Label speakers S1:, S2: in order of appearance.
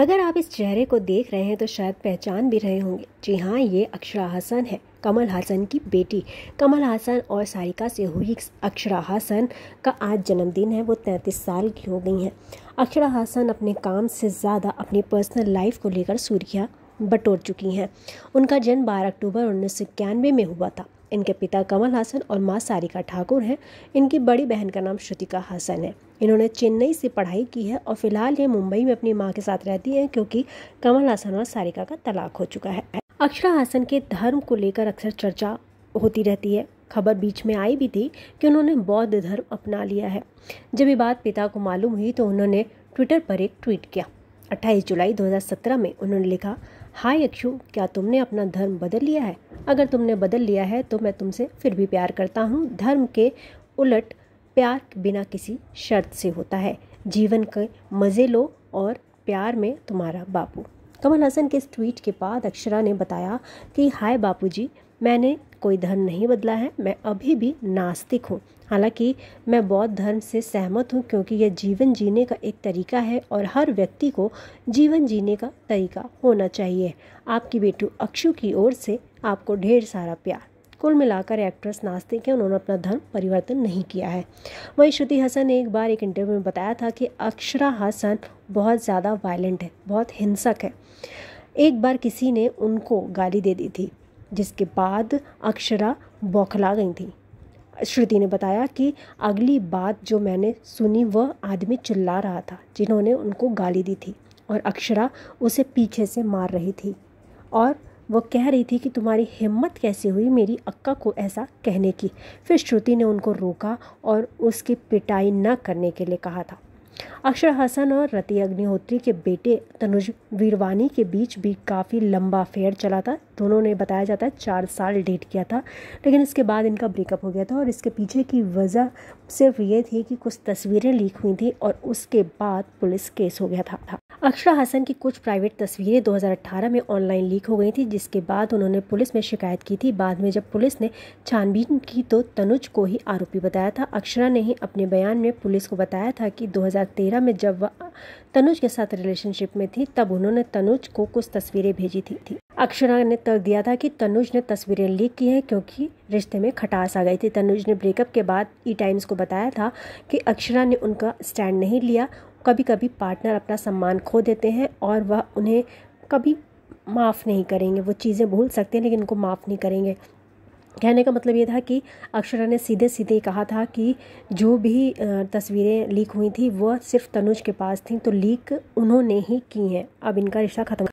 S1: अगर आप इस चेहरे को देख रहे हैं तो शायद पहचान भी रहे होंगे जी हाँ ये अक्षरा हसन है कमल हसन की बेटी कमल हसन और सारिका से हुई अक्षरा हसन का आज जन्मदिन है वो तैंतीस साल की हो गई हैं अक्षरा हसन अपने काम से ज़्यादा अपनी पर्सनल लाइफ को लेकर सूर्या बटोर चुकी हैं उनका जन्म 12 अक्टूबर उन्नीस में हुआ था इनके पिता कमल हासन और माँ सारिका ठाकुर हैं इनकी बड़ी बहन का नाम श्रुतिका हासन है इन्होंने चेन्नई से पढ़ाई की है और फिलहाल ये मुंबई में अपनी माँ के साथ रहती हैं क्योंकि कमल हासन और सारिका का तलाक हो चुका है अक्षरा हासन के धर्म को लेकर अक्सर चर्चा होती रहती है खबर बीच में आई भी थी कि उन्होंने बौद्ध धर्म अपना लिया है जब ये बात पिता को मालूम हुई तो उन्होंने ट्विटर पर एक ट्वीट किया 28 जुलाई 2017 में उन्होंने लिखा हाय अक्षु क्या तुमने अपना धर्म बदल लिया है अगर तुमने बदल लिया है तो मैं तुमसे फिर भी प्यार करता हूँ धर्म के उलट प्यार बिना किसी शर्त से होता है जीवन के मज़े लो और प्यार में तुम्हारा बापू कमल हसन के इस ट्वीट के बाद अक्षरा ने बताया कि हाय बापूजी मैंने कोई धर्म नहीं बदला है मैं अभी भी नास्तिक हूँ हालांकि मैं बौद्ध धर्म से सहमत हूँ क्योंकि यह जीवन जीने का एक तरीका है और हर व्यक्ति को जीवन जीने का तरीका होना चाहिए आपकी बेटू अक्षु की ओर से आपको ढेर सारा प्यार कुल मिलाकर एक्ट्रेस नास्तिक हैं उन्होंने अपना धर्म परिवर्तन नहीं किया है वहीं श्रुति हसन ने एक बार एक इंटरव्यू में बताया था कि अक्षरा हसन बहुत ज़्यादा वायलेंट है बहुत हिंसक है एक बार किसी ने उनको गाली दे दी थी जिसके बाद अक्षरा बौखला गई थी श्रुति ने बताया कि अगली बात जो मैंने सुनी वह आदमी चिल्ला रहा था जिन्होंने उनको गाली दी थी और अक्षरा उसे पीछे से मार रही थी और वह कह रही थी कि तुम्हारी हिम्मत कैसे हुई मेरी अक्का को ऐसा कहने की फिर श्रुति ने उनको रोका और उसकी पिटाई न करने के लिए कहा था अक्षर हसन और रति अग्निहोत्री के बेटे तनुज वीरवानी के बीच भी काफ़ी लंबा फेयर चला था दोनों ने बताया जाता है चार साल डेट किया था लेकिन इसके बाद इनका ब्रेकअप हो गया था और इसके पीछे की वजह सिर्फ ये थी कि कुछ तस्वीरें लीक हुई थी और उसके बाद पुलिस केस हो गया था, था। अक्षरा हसन की कुछ प्राइवेट तस्वीरें 2018 में ऑनलाइन लीक हो गई थी जिसके बाद उन्होंने पुलिस में शिकायत की थी बाद में जब पुलिस ने छानबीन की तो तनुज को ही आरोपी बताया था अक्षरा ने ही अपने बयान में पुलिस को बताया था कि 2013 में जब वह तनुज के साथ रिलेशनशिप में थी तब उन्होंने तनुज को कुछ तस्वीरें भेजी थी, थी। अक्षरा ने तर्क दिया था कि तनुज ने तस्वीरें लीक की हैं क्योंकि रिश्ते में खटास आ गई थी तनुज ने ब्रेकअप के बाद ई e टाइम्स को बताया था कि अक्षरा ने उनका स्टैंड नहीं लिया कभी कभी पार्टनर अपना सम्मान खो देते हैं और वह उन्हें कभी माफ़ नहीं करेंगे वो चीज़ें भूल सकते हैं लेकिन उनको माफ़ नहीं करेंगे कहने का मतलब ये था कि अक्षरा ने सीधे सीधे कहा था कि जो भी तस्वीरें लीक हुई थी वह सिर्फ तनुज के पास थी तो लीक उन्होंने ही की हैं अब इनका रिश्ता ख़त्म